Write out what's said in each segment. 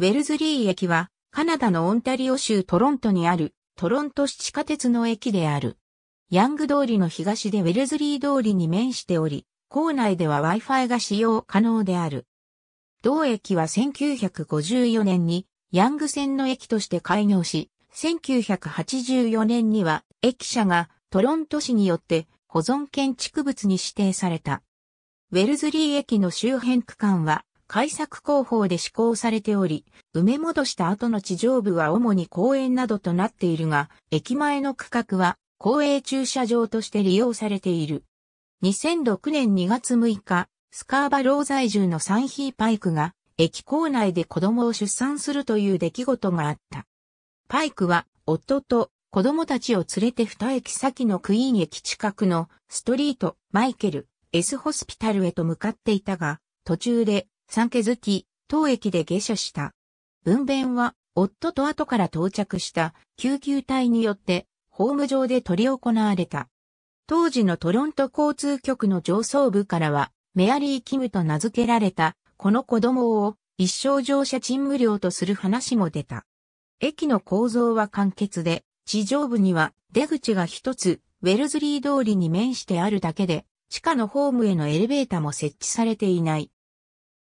ウェルズリー駅は、カナダのオンタリオ州トロントにある、トロント市地下鉄の駅である。ヤング通りの東でウェルズリー通りに面しており、校内では Wi-Fi が使用可能である。同駅は1954年にヤング線の駅として開業し、1984年には駅舎がトロント市によって保存建築物に指定された。ウェルズリー駅の周辺区間は開削工法で施行されており、埋め戻した後の地上部は主に公園などとなっているが、駅前の区画は公営駐車場として利用されている。2006年2月6日、スカーバロー在住のサンヒーパイクが、駅構内で子供を出産するという出来事があった。パイクは、夫と子供たちを連れて二駅先のクイーン駅近くのストリート、マイケル、S ホスピタルへと向かっていたが、途中で産気づき、当駅で下車した。分娩は、夫と後から到着した救急隊によって、ホーム上で取り行われた。当時のトロント交通局の上層部からは、メアリー・キムと名付けられた、この子供を一生乗車賃無料とする話も出た。駅の構造は簡潔で、地上部には出口が一つ、ウェルズリー通りに面してあるだけで、地下のホームへのエレベーターも設置されていない。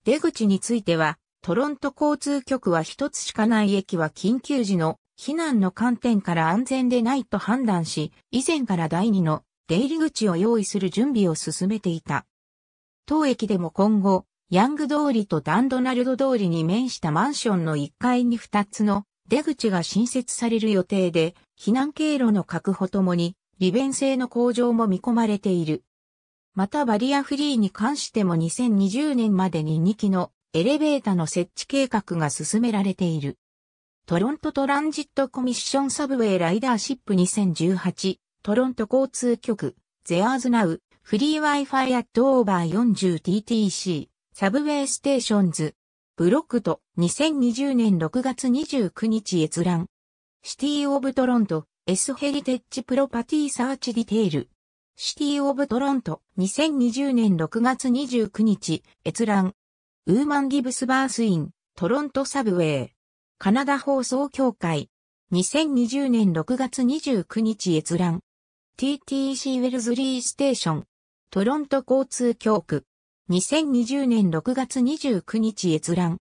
出口については、トロント交通局は一つしかない駅は緊急時の避難の観点から安全でないと判断し、以前から第二の出入り口を用意する準備を進めていた。当駅でも今後、ヤング通りとダンドナルド通りに面したマンションの1階に2つの出口が新設される予定で、避難経路の確保ともに利便性の向上も見込まれている。またバリアフリーに関しても2020年までに2機のエレベータの設置計画が進められている。トロントトランジットコミッションサブウェイライダーシップ2018トロント交通局ゼアーズナウフリー Wi-Fi アットオーバー 40TTC サブウェイステーションズブロックと2020年6月29日閲覧シティオブトロント S ヘリテッジプロパティサーチディテールシティ・オブ・トロント、2020年6月29日、閲覧。ウーマン・ギブス・バース・イン、トロント・サブウェイ。カナダ放送協会。2020年6月29日閲覧。TTC ウェルズリーステーション。トロント交通局。2020年6月29日閲覧。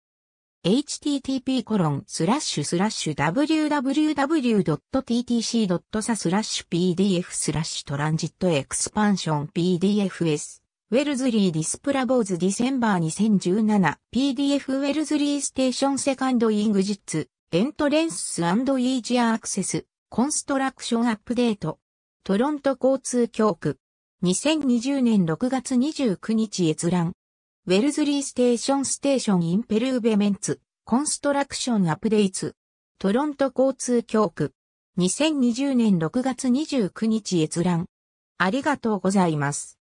http コロンスラッシュスラッシュ www.ttc.sa スラッシュ pdf スラッシュトランジットエクスパンション pdfs ウェルズリーディスプラボーズディセンバー 2017PDF ウェルズリーステーションセカンドイングジッツエントレンスイージアアクセスコンストラクションアップデートトロント交通教区2020年6月29日閲覧ウェルズリーステーションステーションインペルーベメンツ、コンストラクションアップデイツ、トロント交通教区、2020年6月29日閲覧。ありがとうございます。